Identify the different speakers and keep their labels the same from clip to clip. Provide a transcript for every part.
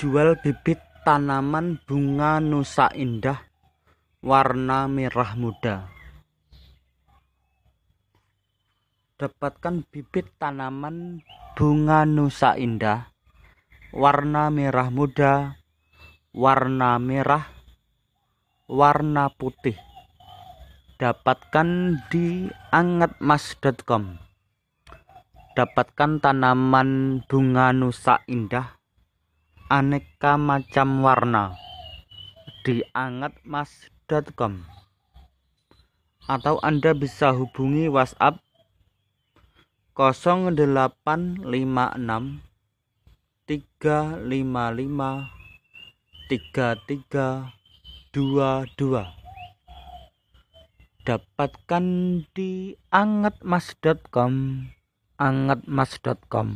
Speaker 1: Jual bibit tanaman bunga Nusa Indah warna merah muda. Dapatkan bibit tanaman bunga Nusa Indah warna merah muda, warna merah, warna putih. Dapatkan di angetmas.com. dapatkan tanaman bunga nusa indah aneka macam warna di angatmas.com atau Anda bisa hubungi WhatsApp 0856 355 3322 dapatkan
Speaker 2: di angatmas.com angatmas.com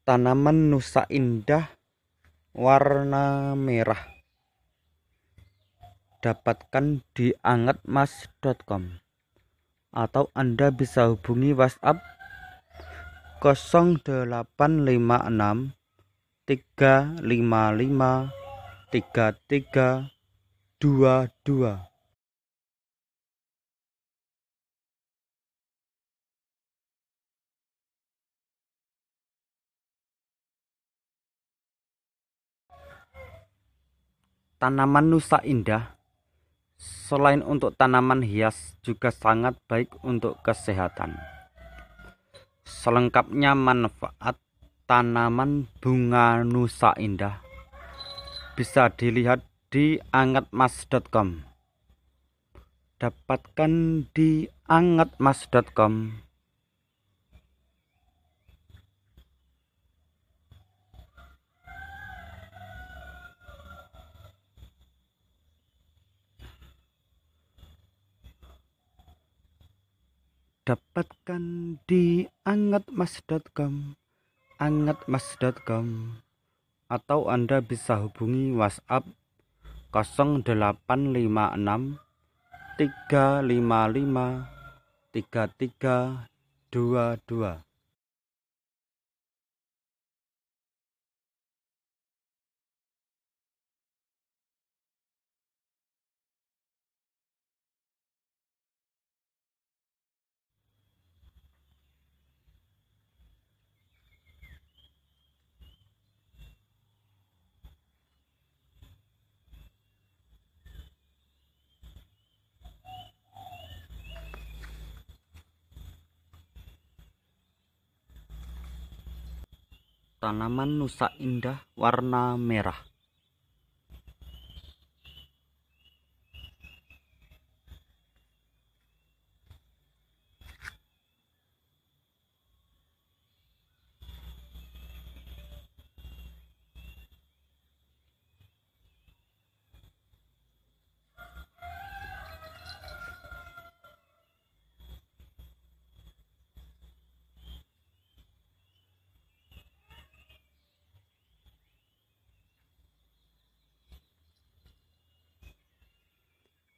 Speaker 2: Tanaman Nusa Indah
Speaker 1: warna merah. Dapatkan di angetmas.com atau Anda bisa hubungi WhatsApp 0856 355
Speaker 2: 3322 Tanaman Nusa Indah
Speaker 1: selain untuk tanaman hias juga sangat baik untuk kesehatan. Selengkapnya manfaat tanaman bunga Nusa Indah bisa dilihat di angatmas.com. Dapatkan di angatmas.com dapatkan di angatmas.com angatmas.com atau Anda bisa hubungi WhatsApp 0856
Speaker 2: 355 3322
Speaker 1: tanaman nusa indah warna merah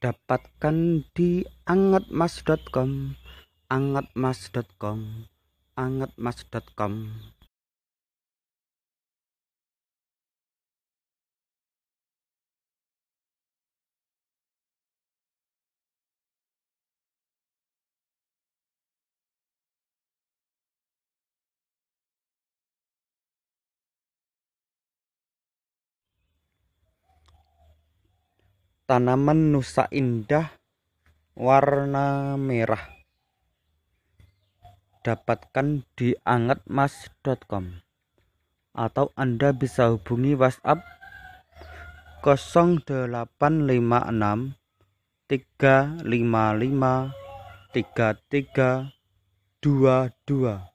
Speaker 1: dapatkan di angatmas.com angatmas.com
Speaker 2: angatmas.com Tanaman Nusa
Speaker 1: Indah warna merah. Dapatkan di angatmas.com atau Anda bisa hubungi WhatsApp 0856 355
Speaker 2: 3322